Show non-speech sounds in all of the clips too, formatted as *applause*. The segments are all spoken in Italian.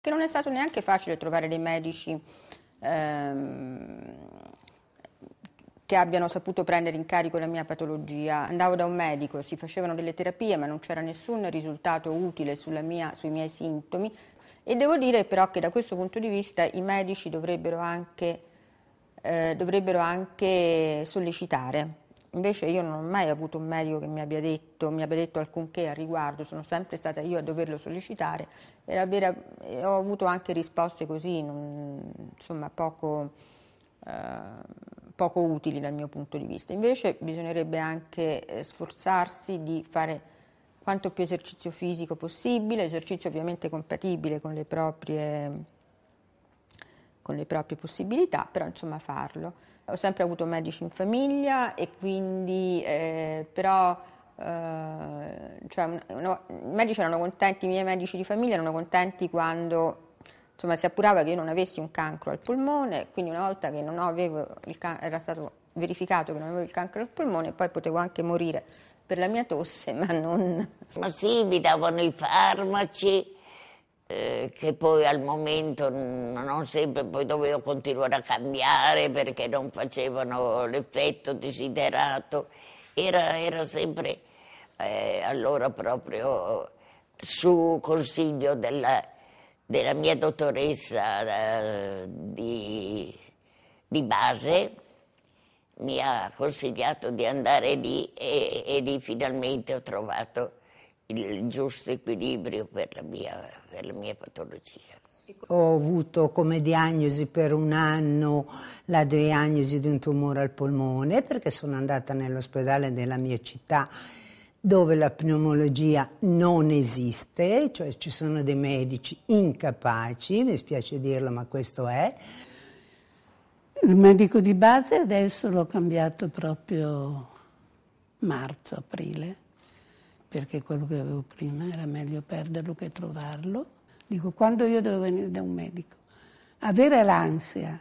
che non è stato neanche facile trovare dei medici ehm, che abbiano saputo prendere in carico la mia patologia. Andavo da un medico, si facevano delle terapie, ma non c'era nessun risultato utile mia, sui miei sintomi. E devo dire però che da questo punto di vista i medici dovrebbero anche, eh, dovrebbero anche sollecitare Invece io non ho mai avuto un medico che mi abbia detto, mi abbia detto alcunché al riguardo, sono sempre stata io a doverlo sollecitare e ho avuto anche risposte così, non, insomma, poco, eh, poco, utili dal mio punto di vista. Invece bisognerebbe anche eh, sforzarsi di fare quanto più esercizio fisico possibile, esercizio ovviamente compatibile con le proprie, con le proprie possibilità, però insomma farlo ho sempre avuto medici in famiglia e quindi eh, però eh, cioè, no, i medici erano contenti, i miei medici di famiglia erano contenti quando insomma, si appurava che io non avessi un cancro al polmone, quindi una volta che non avevo il can- era stato verificato che non avevo il cancro al polmone, poi potevo anche morire per la mia tosse, ma non... Ma sì, mi davano i farmaci eh, che poi al momento non sempre poi dovevo continuare a cambiare perché non facevano l'effetto desiderato, era, era sempre eh, allora proprio su consiglio della, della mia dottoressa eh, di, di base, mi ha consigliato di andare lì e, e lì finalmente ho trovato il giusto equilibrio per la mia, per la mia patologia. Ho avuto come diagnosi per un anno la diagnosi di un tumore al polmone perché sono andata nell'ospedale della mia città dove la pneumologia non esiste, cioè ci sono dei medici incapaci, mi spiace dirlo ma questo è. Il medico di base adesso l'ho cambiato proprio marzo, aprile perché quello che avevo prima era meglio perderlo che trovarlo. Dico, quando io devo venire da un medico? Avere l'ansia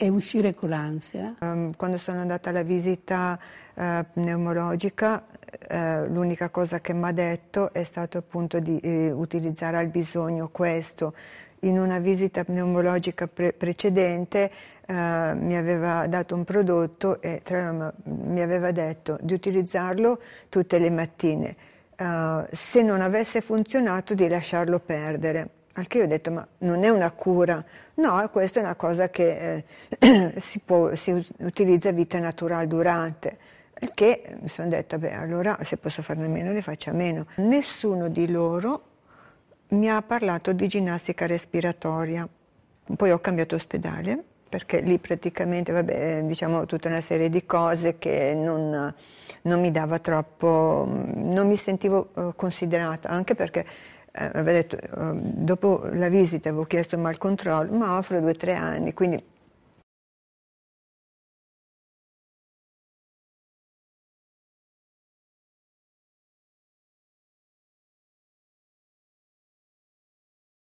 e uscire con l'ansia. Ehm, quando sono andata alla visita eh, pneumologica, eh, l'unica cosa che mi ha detto è stato appunto di eh, utilizzare al bisogno questo. In una visita pneumologica pre- precedente eh, mi aveva dato un prodotto e tra mi aveva detto di utilizzarlo tutte le mattine. Eh, se non avesse funzionato di lasciarlo perdere. Anche io ho detto, ma non è una cura, no, questa è una cosa che eh, *clears throat* si, può, si, utilizza vita naturale durante. Che mi sono detta, beh, allora se posso farne a meno ne faccio a meno. Nessuno di loro mi ha parlato di ginnastica respiratoria. Poi ho cambiato ospedale, perché lì praticamente, vabbè, eh, diciamo tutta una serie di cose che non, non mi dava troppo, non mi sentivo eh, considerata, anche perché eh, detto, eh, dopo la visita avevo chiesto mal controllo, ma offro due o tre anni, quindi